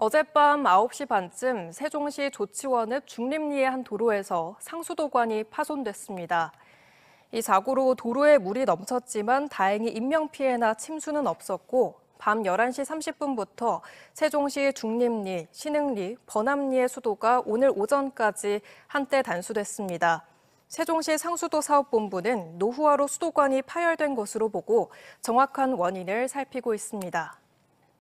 어젯밤 9시 반쯤 세종시 조치원읍 중립리의한 도로에서 상수도관이 파손됐습니다. 이 사고로 도로에 물이 넘쳤지만 다행히 인명피해나 침수는 없었고 밤 11시 30분부터 세종시 중립리 신흥리, 버남리의 수도가 오늘 오전까지 한때 단수됐습니다. 세종시 상수도 사업본부는 노후화로 수도관이 파열된 것으로 보고 정확한 원인을 살피고 있습니다.